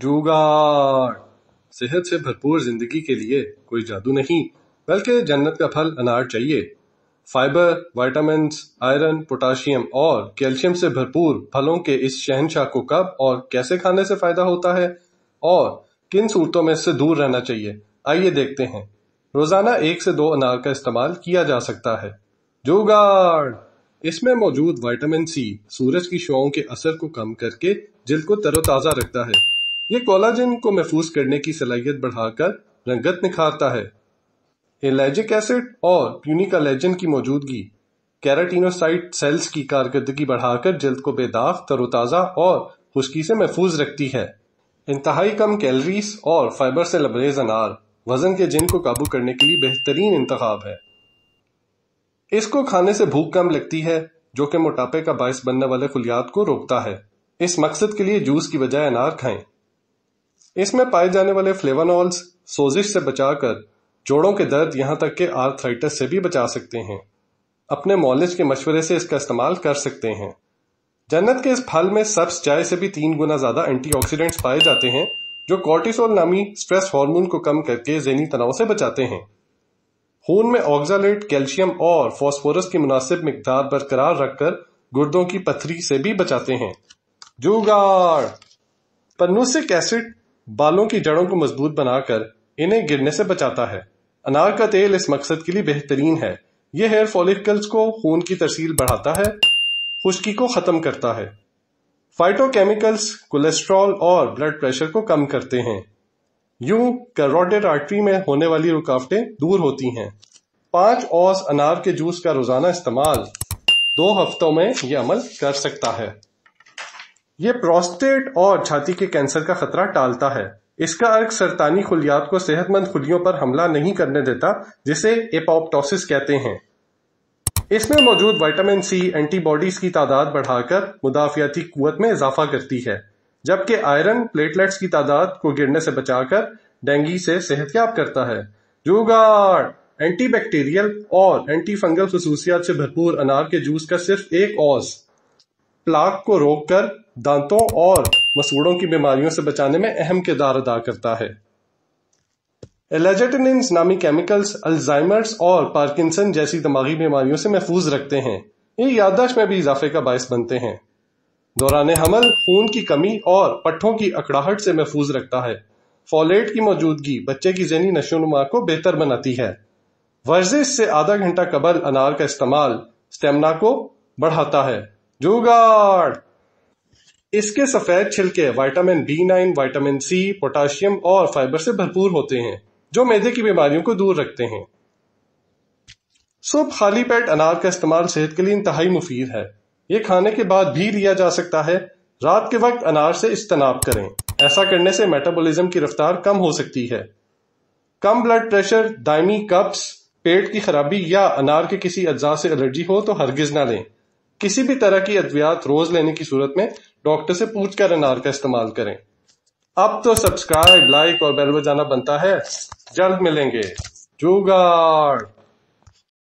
जुगाड़ सेहत से भरपूर जिंदगी के लिए कोई जादू नहीं बल्कि जन्नत का फल अनार चाहिए फाइबर वाइटामिन आयरन पोटाशियम और कैल्शियम से भरपूर फलों के इस शहनशाह को कब और कैसे खाने से फायदा होता है और किन सूरतों में इससे दूर रहना चाहिए आइए देखते हैं रोजाना एक से दो अनार का इस्तेमाल किया जा सकता है जुगाड़ इसमें मौजूद विटामिन सी सूरज की शुआओं के असर को कम करके जिल को तरोताजा रखता है ये कोलाजन को महफूज करने की सलाहियत बढ़ाकर रंगत निखारता है एलर्जिक एसिड और प्यूनिकालेजन की मौजूदगी कैराटीनोसाइट सेल्स की कारकर्दगी बढ़ाकर जल्द को बेदाग तरोताज़ा और खुश्की से महफूज रखती है इंतहाई कम कैलरीज और फाइबर से लबरेज अनार वजन के जिन को काबू करने के लिए बेहतरीन इंतखब है इसको खाने से भूख कम लगती है जो कि मोटापे का बायस बनने वाले खुलियात को रोकता है इस मकसद के लिए जूस की बजाय अनार खाएं इसमें पाए जाने वाले फ्लेवानॉल्स सोजिश से बचाकर जोड़ों के दर्द यहां तक के आर्थराइटिस से भी बचा सकते हैं अपने मॉलिज के मशवरे से इसका इस्तेमाल कर सकते हैं जन्नत के इस फल में सब्स चाय से भी तीन गुना ज्यादा एंटीऑक्सीडेंट्स पाए जाते हैं जो कॉर्टिसोल नामी स्ट्रेस हार्मोन को कम करके जहनी तनाव से बचाते हैं खून में ऑक्जालेट कैल्शियम और फॉस्फोरस की मुनासिब मकदार बरकरार रखकर गुर्दों की पथरी से भी बचाते हैं जुगाड़ पन्नुसिक एसिड बालों की जड़ों को मजबूत बनाकर इन्हें गिरने से बचाता है अनार का तेल इस मकसद के लिए बेहतरीन है यह हेयर फॉलिकल्स को खून की तरसील बढ़ाता है खुश्की को ख़त्म करता है फाइटोकेमिकल्स कोलेस्ट्रॉल और ब्लड प्रेशर को कम करते हैं यूं करोटेड आर्टरी में होने वाली रुकावटें दूर होती हैं पांच औस अनार के जूस का रोजाना इस्तेमाल दो हफ्तों में यह अमल कर सकता है ये प्रोस्टेट और छाती के कैंसर का खतरा टालता है इसका अर्क सरतानी खुलियात को सेहतमंद खुलियों पर हमला नहीं करने देता जिसे एपोप्टोसिस कहते हैं इसमें मौजूद विटामिन सी एंटीबॉडीज की तादाद बढ़ाकर मुदाफियाती कुत में इजाफा करती है जबकि आयरन प्लेटलेट्स की तादाद को गिरने से बचाकर डेंगू से सेहतयाब करता है जुगाड़ एंटीबैक्टीरियल और एंटी फंगल खसूसियात से भरपूर अनार के जूस का सिर्फ एक औस प्लाक को रोककर दांतों और मसूड़ों की बीमारियों से बचाने में अहम किरदार अदा करता है एलेजेटनिन्स नामी केमिकल्स अल्जाइमर्स और पार्किंसन जैसी दिमागी बीमारियों से महफूज रखते हैं ये याददाश्त में भी इजाफे का बायस बनते हैं दौरान हमल खून की कमी और पट्ठों की अकड़ाहट से महफूज रखता है फॉलेट की मौजूदगी बच्चे की जहनी नशोनुमा को बेहतर बनाती है वर्जिश से आधा घंटा कबल अनार का इस्तेमाल स्टेमिना को बढ़ाता है जुगाड़ इसके सफेद छिलके vitamin B nine vitamin C potassium और फाइबर से भरपूर होते हैं जो मैदे की बीमारियों को दूर रखते हैं सुबह खाली पेट अनार का इस्तेमाल सेहत के लिए इंतहाई मुफीद है ये खाने के बाद भी लिया जा सकता है रात के वक्त अनार से इज्तनाब करें ऐसा करने से मेटाबॉलिज्म की रफ्तार कम हो सकती है कम ब्लड प्रेशर दायमी कप्स पेट की खराबी या अनार के किसी अज्जा से एलर्जी हो तो हरगिज ना लें किसी भी तरह की अद्वियात रोज लेने की सूरत में डॉक्टर से पूछ कर अनार का इस्तेमाल करें अब तो सब्सक्राइब लाइक और बेल बजाना बनता है जल्द मिलेंगे जुगाड़